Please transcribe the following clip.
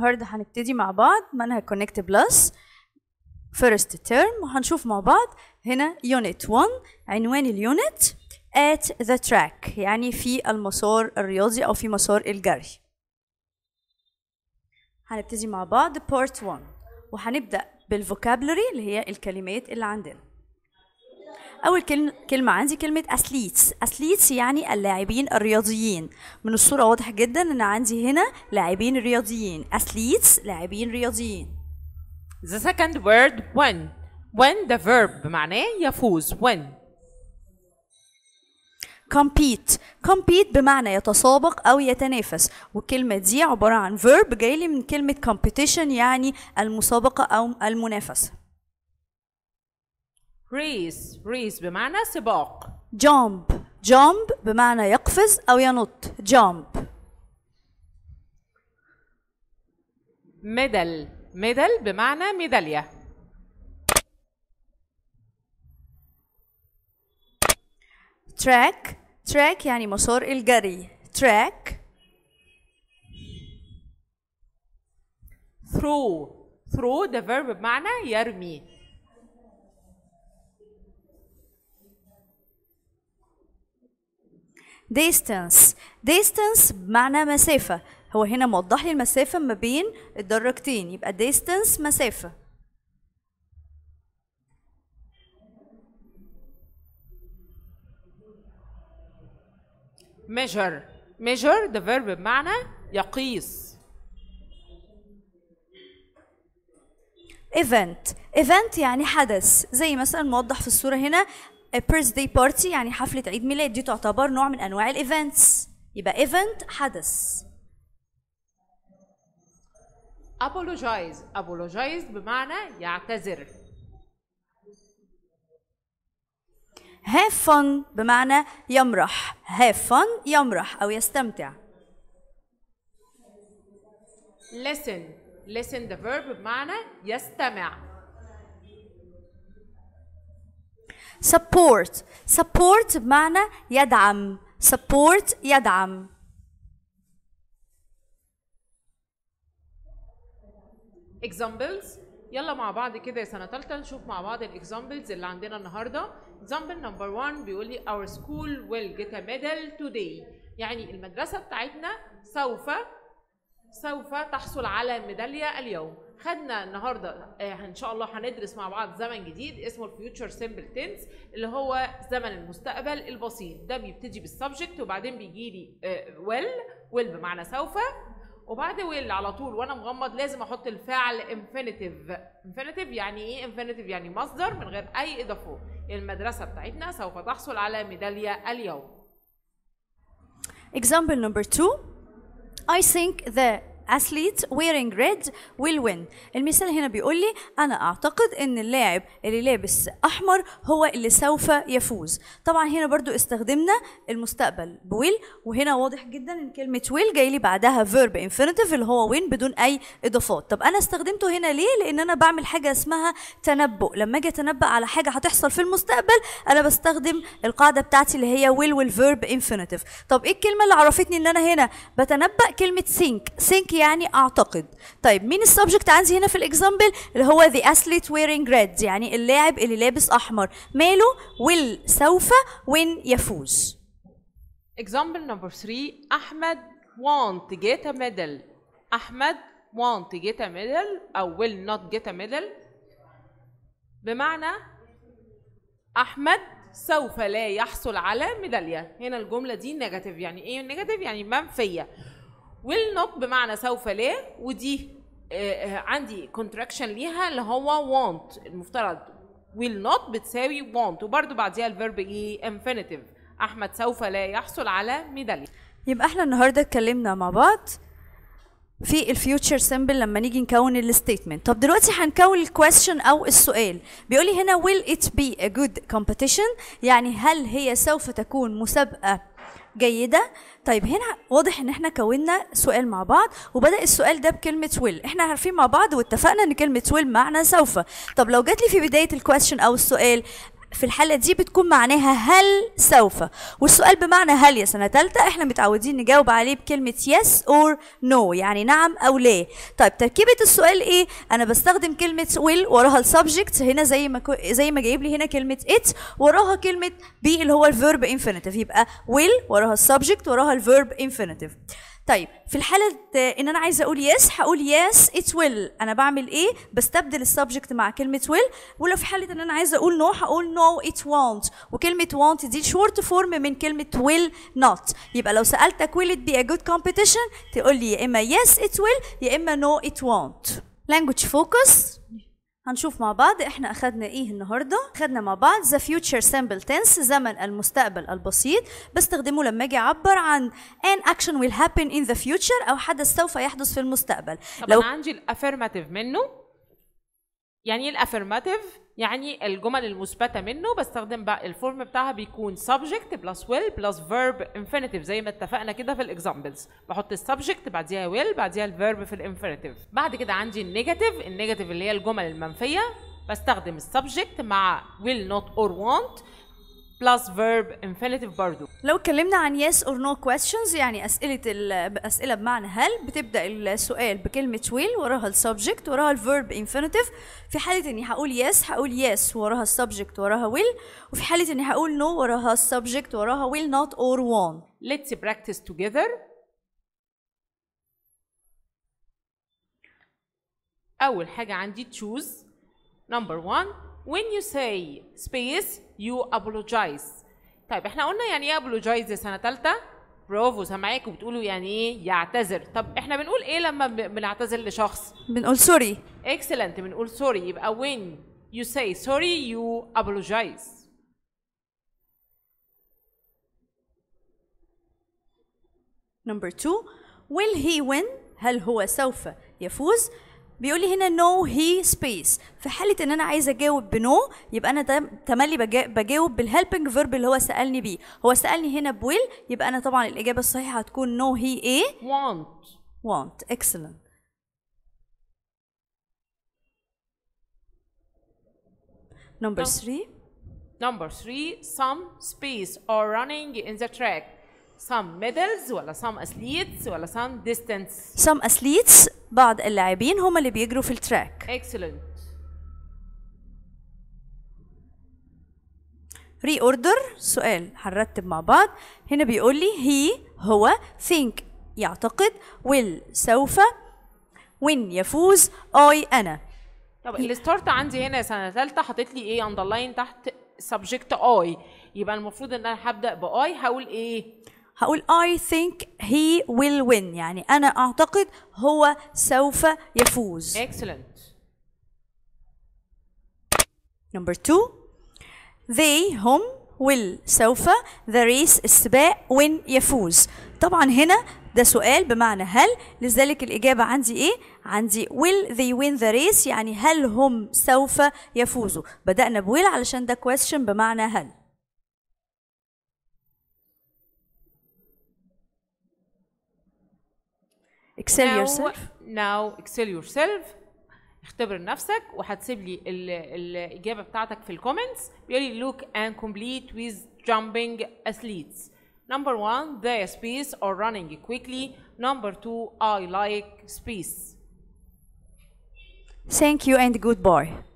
النهارده هنبتدي مع بعض منهج كونكت بلس فيرست تيرم وهنشوف مع بعض هنا يونت 1 عنوان اليونت at the track يعني في المسار الرياضي او في مسار الجري هنبتدي مع بعض بارت 1 وهنبدا بالفوكابلري اللي هي الكلمات اللي عندنا اول كلمه عندي كلمه اثليتس اثليتس يعني اللاعبين الرياضيين من الصوره واضح جدا ان عندي هنا لاعبين رياضيين اثليتس لاعبين رياضيين the second word when when the verb معناه يفوز when compete compete بمعنى يتسابق أو يتنافس والكلمة دي عبارة عن verb جاي لي من كلمة competition يعني المسابقة أو المنافسة ريس ريس بمعنى سباق jump جامب بمعنى يقفز أو ينط جامب ميدل ميدل بمعنى ميدالية track تراك يعني مسار الجري تراك throw throw ده verb بمعنى يرمي distance distance بمعنى مسافة هو هنا موضح لي المسافة ما بين الدرجتين يبقى distance مسافة measure measure ده verb بمعنى يقيس event event يعني حدث زي مثلا موضح في الصورة هنا a birthday party يعني حفلة عيد ميلاد دي تعتبر نوع من أنواع الإيفنتس يبقى event حدث apologize apologize بمعنى يعتذر have fun بمعنى يمرح have fun يمرح أو يستمتع listen listen the verb بمعنى يستمع support support بمعنى يدعم support يدعم examples يلا مع بعض كده يا سنه تالتة نشوف مع بعض الاكزامبلز اللي عندنا النهارده example number one بيقول لي our school will get a medal today يعني المدرسه بتاعتنا سوف سوف تحصل على ميداليه اليوم خدنا النهارده آه، ان شاء الله هندرس مع بعض زمن جديد اسمه الفيوتشر سيمبل تنس اللي هو زمن المستقبل البسيط ده بيبتدي بالسبجكت وبعدين بيجي لي ويل آه، ويل بمعنى سوف وبعد ويل على طول وانا مغمض لازم احط الفعل انفينيتيف انفينيتيف يعني ايه انفينيتيف يعني مصدر من غير اي اضافه المدرسه بتاعتنا سوف تحصل على ميداليه اليوم Example number two I think the athlete wearing red will win المثال هنا بيقول لي انا اعتقد ان اللاعب اللي لابس احمر هو اللي سوف يفوز طبعا هنا برضو استخدمنا المستقبل will وهنا واضح جدا ان كلمه will جاي لي بعدها فيرب انفينيتيف اللي هو win بدون اي اضافات طب انا استخدمته هنا ليه لان انا بعمل حاجه اسمها تنبؤ لما اجي اتنبأ على حاجه هتحصل في المستقبل انا بستخدم القاعده بتاعتي اللي هي will والverb infinitive طب ايه الكلمه اللي عرفتني ان انا هنا بتنبأ كلمه think think يعني اعتقد طيب مين السبجكت عندي هنا في الاكزامبل اللي هو the athlete wearing red يعني اللاعب اللي لابس احمر ماله will سوف when يفوز example number 3 احمد want get a medal احمد want get a medal او will not get a medal بمعنى احمد سوف لا يحصل على ميداليه هنا الجمله دي نيجاتيف يعني ايه نيجاتيف يعني منفيه will not بمعنى سوف لا ودي آه، آه، عندي contraction ليها اللي هو want المفترض will not بتساوي want وبرده بعديها الفيرب ايه e، infinitive احمد سوف لا يحصل على ميداليه يبقى احنا النهارده اتكلمنا مع بعض في الفيوتشر سيمبل لما نيجي نكون الستيتمنت طب دلوقتي هنكون الكويشن او السؤال بيقول لي هنا will it be a good competition يعني هل هي سوف تكون مسابقه جيده طيب هنا واضح ان احنا كونا سؤال مع بعض وبدا السؤال ده بكلمه ويل احنا عارفين مع بعض واتفقنا ان كلمه ويل معنى سوف طب لو جات لي في بدايه الكويشن او السؤال في الحالة دي بتكون معناها هل سوف والسؤال بمعنى هل يا سنة تالتة احنا متعودين نجاوب عليه بكلمة yes or no يعني نعم أو لا طيب تركيبة السؤال ايه أنا بستخدم كلمة will وراها السبجكت هنا زي ما زي ما جايب لي هنا كلمة it وراها كلمة be اللي هو الفيرب infinitive يبقى will وراها السبجكت وراها الفيرب infinitive طيب في الحاله ان انا عايزه اقول يس هقول يس ات ويل انا بعمل ايه بستبدل السبجكت مع كلمه ويل ولو في حاله ان انا عايزه اقول نو هقول نو ات وونت وكلمه وونت دي شورت فورم من كلمه ويل نوت يبقى لو سالتك ويل ات بي ا جود كومبيتيشن تقول لي يا اما يس ات ويل يا اما نو ات وونت language focus هنشوف مع بعض احنا اخدنا ايه النهارده اخدنا مع بعض the future simple tense زمن المستقبل البسيط بستخدمه لما اجي اعبر عن an action will happen in the future او حدث سوف يحدث في المستقبل طب لو انا عندي الافيرماتيف منه يعني ايه الافيرماتيف يعني الجمل المثبته منه بستخدم بقى الفورم بتاعها بيكون subject plus will plus verb infinitive زي ما اتفقنا كده في الاكزامبلز بحط السبجكت بعديها will بعديها الفيرب في الانفينيتيف بعد كده عندي النيجاتيف النيجاتيف اللي هي الجمل المنفيه بستخدم السبجكت مع will not or want بلس فيرب انفينيتيف برضو لو اتكلمنا عن yes or no questions يعني اسئله الاسئله بمعنى هل بتبدا السؤال بكلمه will وراها السبجكت وراها الفيرب انفينيتيف في حاله اني هقول yes هقول yes وراها السبجكت وراها will وفي حاله اني هقول no وراها السبجكت وراها will not or won't let's practice together اول حاجه عندي تشوز number 1 when you say space you apologize طيب احنا قلنا يعني ايه apologize سنه ثالثه برافو سامعاك بتقولوا يعني ايه يعتذر طب احنا بنقول ايه لما بنعتذر لشخص بنقول سوري اكسلنت بنقول سوري يبقى when you say sorry you apologize number two will he win هل هو سوف يفوز بيقول لي هنا نو هي سبيس في حاله ان انا عايزه اجاوب بنو يبقى انا تملي بجاوب بالهيلبنج فيرب اللي هو سالني بيه هو سالني هنا بويل يبقى انا طبعا الاجابه الصحيحه هتكون نو هي ايه want want اكسلنت Number three. Number three, some space or running in the track. some medals ولا some athletes ولا some distance some athletes بعض اللاعبين هم اللي بيجروا في التراك excellent ري اوردر سؤال هنرتب مع بعض هنا بيقول لي هي هو think يعتقد will سوف when يفوز I أنا طب الستارت عندي هنا سنة ثالثة حاطط لي ايه اندرلاين تحت subject I يبقى المفروض ان انا هبدأ ب I هقول ايه هقول I think he will win يعني أنا أعتقد هو سوف يفوز excellent number two they هم will سوف the race السباق win يفوز طبعا هنا ده سؤال بمعنى هل لذلك الإجابة عندي إيه؟ عندي will they win the race يعني هل هم سوف يفوزوا بدأنا بويل علشان ده question بمعنى هل excel yourself now excel yourself اختبر نفسك وهتسيب لي ال الاجابه بتاعتك في الكومنتس really look and complete with jumping athletes number one the space or running quickly number two i like space thank you and goodbye